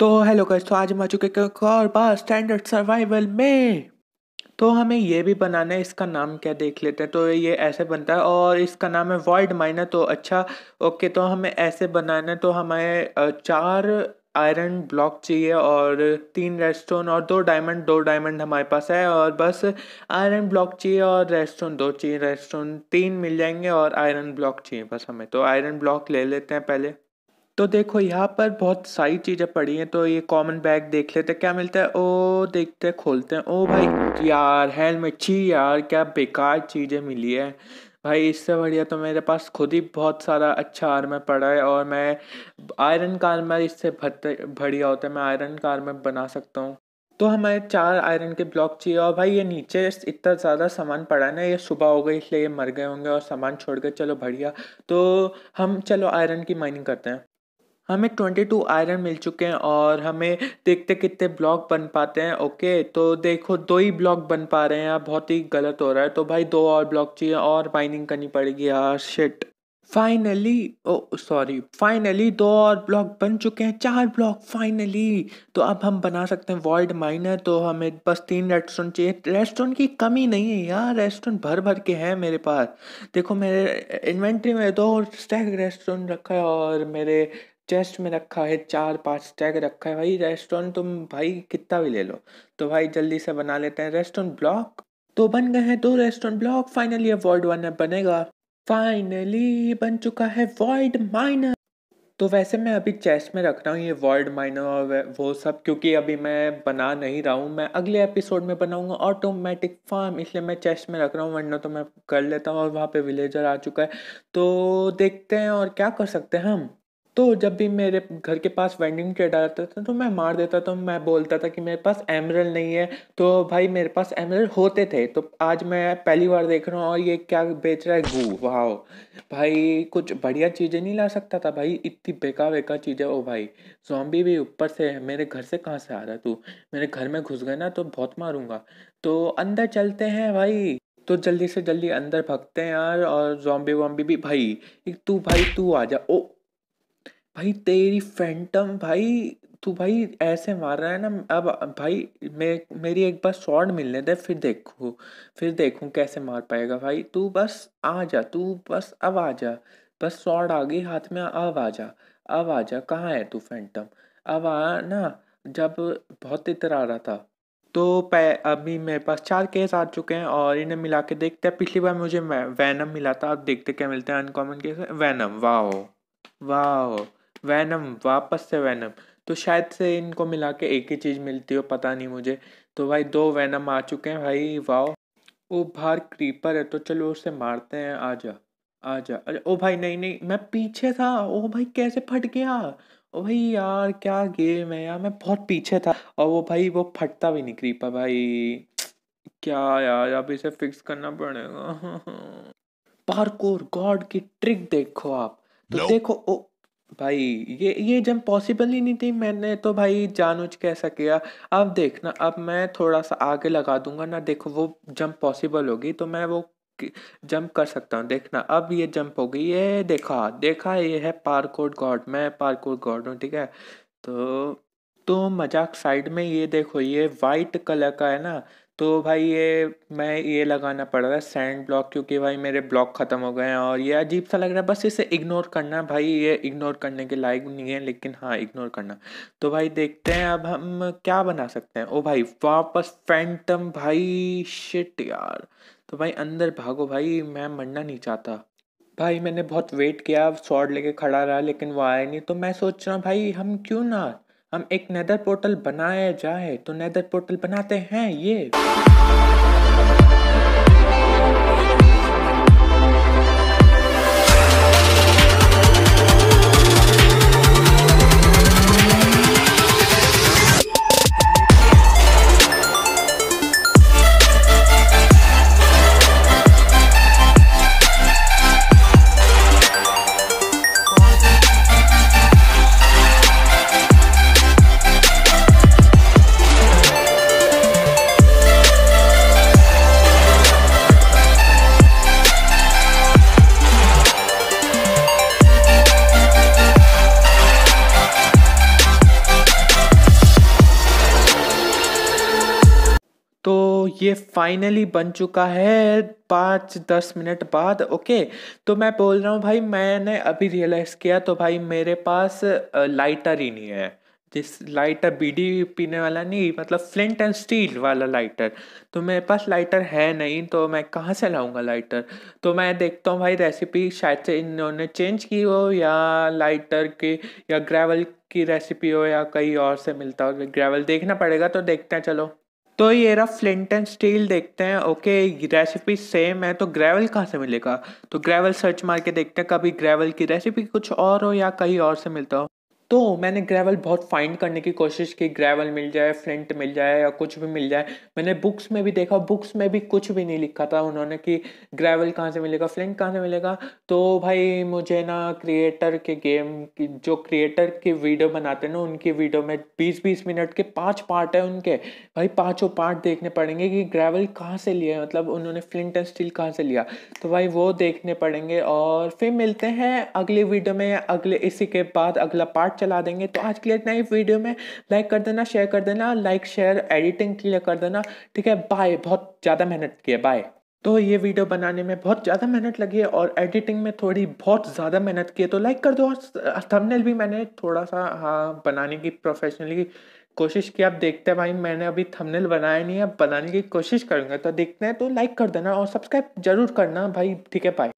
तो hello guys तो आज हम आ चुके और बार स्टैंडर्ड सर्वाइवल में तो हमें ये भी बनाना है इसका नाम क्या देख लेते हैं तो ये ऐसे बनता है और इसका नाम है वॉइड माइनर तो अच्छा ओके तो हमें ऐसे बनाना है तो हमें चार आयरन ब्लॉक चाहिए और तीन रेडस्टोन और दो डायमंड दो डायमंड हमारे पास है और बस आयरन ब्लॉक चाहिए और रेडस्टोन दो चाहिए रेडस्टोन तीन मिल जाएंगे और आयरन ब्लॉक चाहिए बस हमें तो आयरन ब्लॉक ले लेते हैं पहले तो देखो यहाँ पर बहुत सारी चीज़ें पड़ी हैं तो ये कॉमन बैग देख लेते क्या मिलता है ओ देखते खोलते हैं ओ भाई यार हेलमेट छी यार क्या बेकार चीज़ें मिली है भाई इससे बढ़िया तो मेरे पास खुद ही बहुत सारा अच्छा आर्मर पड़ा है और मैं आयरन का में इससे बढ़िया होता है मैं आयरन का में बना सकता हूँ तो हमारे चार आयरन के ब्लॉक चाहिए और भाई ये नीचे इतना ज़्यादा सामान पड़ा है ना ये सुबह हो गई इसलिए ये मर गए होंगे और सामान छोड़ के चलो बढ़िया तो हम चलो आयरन की माइनिंग करते हैं हमें ट्वेंटी टू आयरन मिल चुके हैं और हमें देखते कितने ब्लॉक बन पाते हैं ओके तो देखो दो ही ब्लॉक बन पा रहे हैं यार बहुत ही गलत हो रहा है तो भाई दो और ब्लॉक चाहिए और माइनिंग करनी पड़ेगी यार shit finally oh sorry finally दो और ब्लॉक बन चुके हैं चार ब्लॉक फाइनली तो अब हम बना सकते हैं वर्ल्ड माइनर तो हमें बस तीन रेस्टोरेंट चाहिए रेस्टोरेंट की कमी नहीं है यार रेस्टोरेंट भर भर के हैं मेरे पास देखो मेरे इन्वेंट्री में दो स्टैक रेस्टोरेंट रखा है और मेरे चेस्ट में रखा है चार पाँच टैग रखा है भाई रेस्टोरेंट तुम भाई कितना भी ले लो तो भाई जल्दी से बना लेते हैं रेस्टोरेंट ब्लॉक तो बन गए हैं दो रेस्टोरेंट ब्लॉक फाइनली अब वर्ल्ड वन बनेगा फाइनली बन चुका है वर्ल्ड माइनर तो वैसे मैं अभी चेस्ट में रख रहा हूँ ये वर्ल्ड माइनर और वो सब क्योंकि अभी मैं बना नहीं रहा हूँ मैं अगले एपिसोड में बनाऊँगा ऑटोमेटिक फार्म इसलिए मैं चेस्ट में रख रहा हूँ वरना तो मैं कर लेता हूँ और वहाँ पे विलेजर आ चुका है तो देखते हैं और क्या कर सकते हैं हम तो जब भी मेरे घर के पास वेंडिंग ट्रेड आ जाता था तो मैं मार देता था तो मैं बोलता था कि मेरे पास एमरल नहीं है तो भाई मेरे पास एमरल होते थे तो आज मैं पहली बार देख रहा हूँ और ये क्या बेच रहा है गू वाह भाई कुछ बढ़िया चीज़ें नहीं ला सकता था भाई इतनी बेकार बेकार चीज़ें ओ भाई जॉम्बी भी ऊपर से है मेरे घर से कहाँ से आ रहा तू मेरे घर में घुस गए ना तो बहुत मारूंगा तो अंदर चलते हैं भाई तो जल्दी से जल्दी अंदर भगते हैं यार और जॉम्बी वॉम्बी भी भाई तू भाई तू आ जा ओ भाई तेरी फैंटम भाई तू भाई ऐसे मार रहा है ना अब भाई मे मेरी एक बार शॉर्ट मिलने दे फिर देखूँ फिर देखूँ कैसे मार पाएगा भाई तू बस आ जा तू बस अब आ जा बस शॉर्ट आ गई हाथ में अब आ जा अब आ जा कहाँ है तू फैंटम अब आ ना जब बहुत इतर आ रहा था तो पै अभी मेरे पास चार केस आ चुके हैं और इन्हें मिला के देखते हैं पिछली बार मुझे वैनम मिला था अब देखते क्या मिलते हैं अनकॉमन केस वैनम वाह वाह वैनम वापस से वैनम तो शायद से इनको मिला के एक ही चीज़ मिलती हो पता नहीं मुझे तो भाई दो वैनम आ चुके हैं भाई वाओ ओ बाहर क्रीपर है तो चलो उसे मारते हैं जा आ जा ओ भाई नहीं नहीं मैं पीछे था ओ भाई कैसे फट गया ओ भाई यार क्या गेम है यार मैं बहुत पीछे था और वो भाई वो फटता भी नहीं क्रीपर भाई क्या यार अब इसे फिक्स करना पड़ेगा पार्कोर गॉड की ट्रिक देखो आप तो no. देखो ओ भाई ये ये जब पॉसिबल ही नहीं थी मैंने तो भाई जान उच कैसा किया अब देखना अब मैं थोड़ा सा आगे लगा दूंगा ना देखो वो जंप पॉसिबल होगी तो मैं वो जंप कर सकता हूँ देखना अब ये जंप होगी ये देखा देखा ये है पारकोड गॉड मैं पारकोट गॉड हूँ ठीक है तो तो मजाक साइड में ये देखो ये वाइट कलर का है ना तो भाई ये मैं ये लगाना पड़ रहा है सैंड ब्लॉक क्योंकि भाई मेरे ब्लॉक ख़त्म हो गए हैं और ये अजीब सा लग रहा है बस इसे इग्नोर करना भाई ये इग्नोर करने के लायक नहीं है लेकिन हाँ इग्नोर करना तो भाई देखते हैं अब हम क्या बना सकते हैं ओ भाई वापस फैंटम भाई शिट यार तो भाई अंदर भागो भाई मैं मरना नहीं चाहता भाई मैंने बहुत वेट किया शॉर्ट लेके खड़ा रहा लेकिन वो आया नहीं तो मैं सोच रहा हूँ भाई हम क्यों ना हम एक नेदर पोर्टल बनाया जाए तो नेदर पोर्टल बनाते हैं ये तो ये फाइनली बन चुका है पाँच दस मिनट बाद ओके तो मैं बोल रहा हूँ भाई मैंने अभी रियलाइज़ किया तो भाई मेरे पास लाइटर ही नहीं है जिस लाइटर बीडी पीने वाला नहीं मतलब फ्लिंट एंड स्टील वाला लाइटर तो मेरे पास लाइटर है नहीं तो मैं कहाँ से लाऊंगा लाइटर तो मैं देखता हूँ भाई रेसिपी शायद से इन्होंने चेंज की हो या लाइटर की या ग्रेवल की रेसिपी हो या कहीं और से मिलता हो ग्रेवल देखना पड़ेगा तो देखते हैं चलो तो ये रहा फ्लिंट एंड स्टील देखते हैं ओके रेसिपी सेम है तो ग्रेवल कहाँ से मिलेगा तो ग्रेवल सर्च मार के देखते हैं कभी ग्रेवल की रेसिपी कुछ और हो या कहीं और से मिलता हो तो मैंने ग्रेवल बहुत फाइंड करने की कोशिश की ग्रेवल मिल जाए फ्लिंट मिल जाए या कुछ भी मिल जाए मैंने बुक्स में भी देखा बुक्स में भी कुछ भी नहीं लिखा था उन्होंने कि ग्रेवल कहाँ से मिलेगा फ्लिंट कहाँ से मिलेगा तो भाई मुझे ना क्रिएटर के गेम की जो क्रिएटर की वीडियो बनाते हैं ना उनकी वीडियो में बीस बीस मिनट के पाँच पार्ट है उनके भाई पाँचों पार्ट देखने पड़ेंगे कि ग्रेवल कहाँ से लिए मतलब उन्होंने फ्लिंट एंड स्टील कहाँ से लिया तो भाई वो देखने पड़ेंगे और फिर मिलते हैं अगले वीडियो में अगले इसी के बाद अगला पार्ट चला देंगे तो आज के लिए इतना ही वीडियो में लाइक कर देना शेयर कर देना लाइक शेयर एडिटिंग के लिए कर देना ठीक है बाय बहुत ज़्यादा मेहनत की है बाय तो ये वीडियो बनाने में बहुत ज़्यादा मेहनत लगी है और एडिटिंग में थोड़ी बहुत ज़्यादा मेहनत की है तो लाइक कर दो और थंबनेल भी मैंने थोड़ा सा हाँ बनाने की प्रोफेशनली कोशिश की आप देखते हैं भाई मैंने अभी थंबनेल बनाया नहीं है बनाने की कोशिश करूँगा तो देखते हैं तो लाइक कर देना और सब्सक्राइब जरूर करना भाई ठीक है बाय